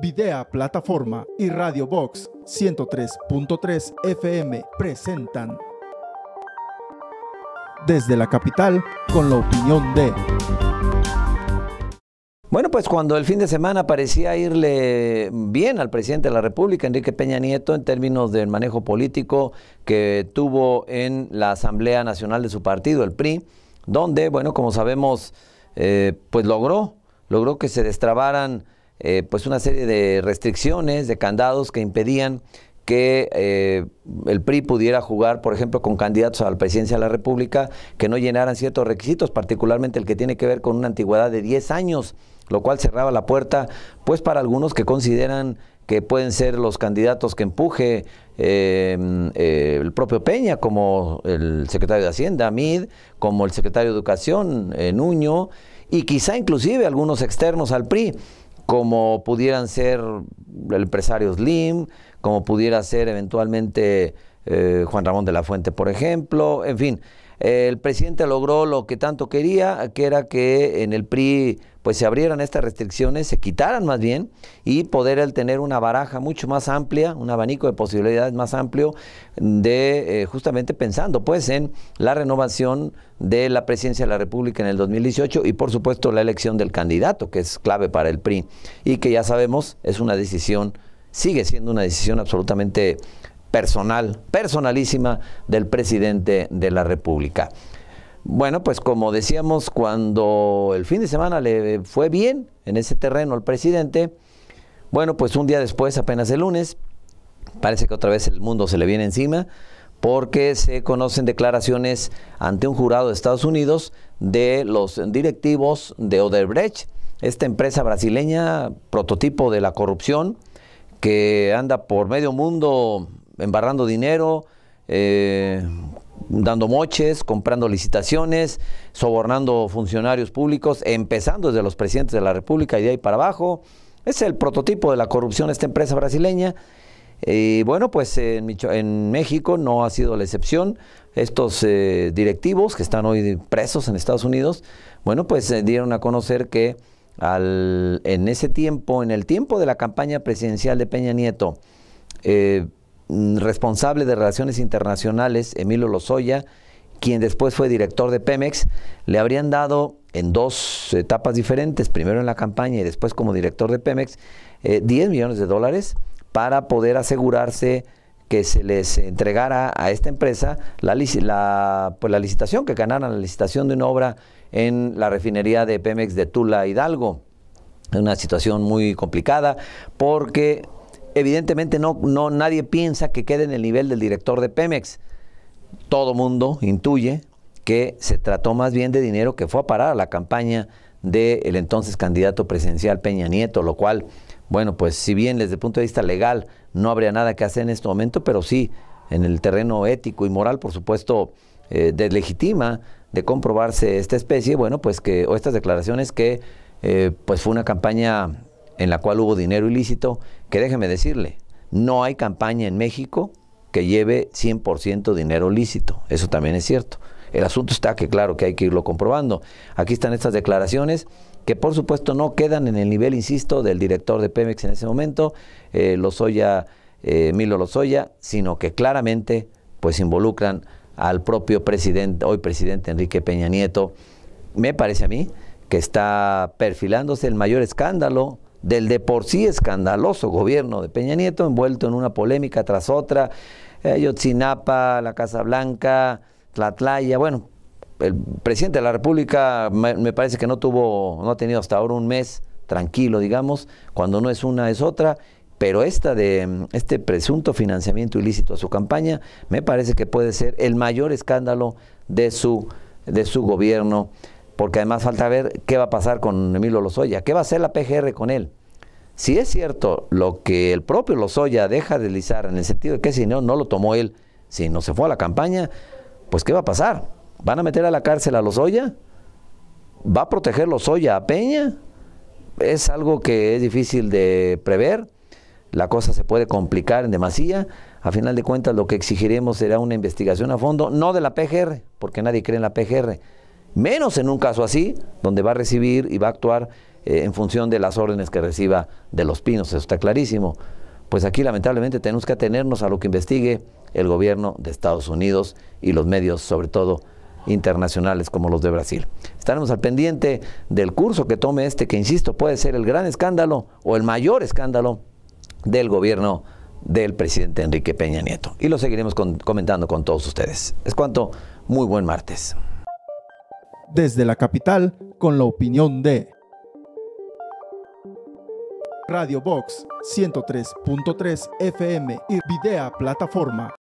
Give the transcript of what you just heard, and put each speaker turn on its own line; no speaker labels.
Videa Plataforma y Radio Box 103.3 FM presentan desde la capital con la opinión de...
Bueno, pues cuando el fin de semana parecía irle bien al presidente de la República, Enrique Peña Nieto, en términos del manejo político que tuvo en la Asamblea Nacional de su partido, el PRI, donde, bueno, como sabemos, eh, pues logró, logró que se destrabaran eh, pues una serie de restricciones, de candados que impedían que eh, el PRI pudiera jugar, por ejemplo, con candidatos a la presidencia de la República que no llenaran ciertos requisitos, particularmente el que tiene que ver con una antigüedad de 10 años, lo cual cerraba la puerta, pues para algunos que consideran que pueden ser los candidatos que empuje eh, el propio Peña, como el secretario de Hacienda, Amid, como el secretario de Educación, Nuño, y quizá inclusive algunos externos al PRI como pudieran ser empresarios empresario Slim, como pudiera ser eventualmente eh, Juan Ramón de la Fuente, por ejemplo. En fin, el presidente logró lo que tanto quería, que era que en el PRI pues se abrieran estas restricciones, se quitaran más bien, y poder el tener una baraja mucho más amplia, un abanico de posibilidades más amplio, de eh, justamente pensando pues en la renovación de la presidencia de la República en el 2018 y por supuesto la elección del candidato, que es clave para el PRI, y que ya sabemos es una decisión sigue siendo una decisión absolutamente personal, personalísima del presidente de la República. Bueno, pues como decíamos, cuando el fin de semana le fue bien en ese terreno al presidente, bueno, pues un día después, apenas el lunes, parece que otra vez el mundo se le viene encima, porque se conocen declaraciones ante un jurado de Estados Unidos de los directivos de Odebrecht, esta empresa brasileña, prototipo de la corrupción, que anda por medio mundo embarrando dinero, eh, dando moches, comprando licitaciones, sobornando funcionarios públicos, empezando desde los presidentes de la República y de ahí para abajo. Es el prototipo de la corrupción esta empresa brasileña. Y bueno, pues en, México no ha sido la excepción. Estos eh, directivos que están hoy presos en Estados Unidos, bueno, pues eh, dieron a conocer que al, en ese tiempo, en el tiempo de la campaña presidencial de Peña Nieto, eh, mm, responsable de Relaciones Internacionales, Emilio Lozoya, quien después fue director de Pemex, le habrían dado en dos etapas diferentes, primero en la campaña y después como director de Pemex, 10 eh, millones de dólares para poder asegurarse que se les entregara a esta empresa la, pues, la, licitación, que ganaran la licitación de una obra en la refinería de Pemex de Tula Hidalgo. Una situación muy complicada porque evidentemente no, no, nadie piensa que quede en el nivel del director de Pemex. Todo mundo intuye que se trató más bien de dinero que fue a parar a la campaña del entonces candidato presidencial Peña Nieto, lo cual, bueno, pues si bien desde el punto de vista legal no habría nada que hacer en este momento, pero sí en el terreno ético y moral, por supuesto, eh, deslegitima de comprobarse esta especie, bueno, pues que, o estas declaraciones que, eh, pues fue una campaña en la cual hubo dinero ilícito, que déjeme decirle, no hay campaña en México que lleve 100% dinero lícito, eso también es cierto. El asunto está que claro que hay que irlo comprobando. Aquí están estas declaraciones que por supuesto no quedan en el nivel, insisto, del director de Pemex en ese momento, eh, Lozoya, eh, Milo Lozoya, sino que claramente pues involucran al propio presidente, hoy presidente Enrique Peña Nieto, me parece a mí que está perfilándose el mayor escándalo del de por sí escandaloso gobierno de Peña Nieto, envuelto en una polémica tras otra, eh, Yotzinapa, la Casa Blanca, Tlatlaya, bueno, el presidente de la República me, me, parece que no tuvo, no ha tenido hasta ahora un mes tranquilo, digamos, cuando no es una es otra, pero esta de este presunto financiamiento ilícito a su campaña me parece que puede ser el mayor escándalo de su de su gobierno, porque además falta ver qué va a pasar con Emilio Lozoya, qué va a hacer la PGR con él. Si es cierto lo que el propio Lozoya deja de deslizar en el sentido de que si no no lo tomó él, si no se fue a la campaña, pues qué va a pasar? ¿Van a meter a la cárcel a Lozoya? ¿Va a proteger Lozoya a Peña? Es algo que es difícil de prever la cosa se puede complicar en demasía. A final de cuentas, lo que exigiremos será una investigación a fondo, no de la PGR, porque nadie cree en la PGR, menos en un caso así, donde va a recibir y va a actuar eh, en función de las órdenes que reciba de los pinos, eso está clarísimo. Pues aquí lamentablemente tenemos que atenernos a lo que investigue el gobierno de Estados Unidos y los medios, sobre todo internacionales como los de Brasil. Estaremos al pendiente del curso que tome este, que insisto, puede ser el gran escándalo o el mayor escándalo del gobierno del presidente Enrique Peña Nieto. Y lo seguiremos comentando con todos ustedes. Es cuanto, muy buen martes.
Desde la capital, con la opinión de Radio Box 103.3 FM y Videa Plataforma.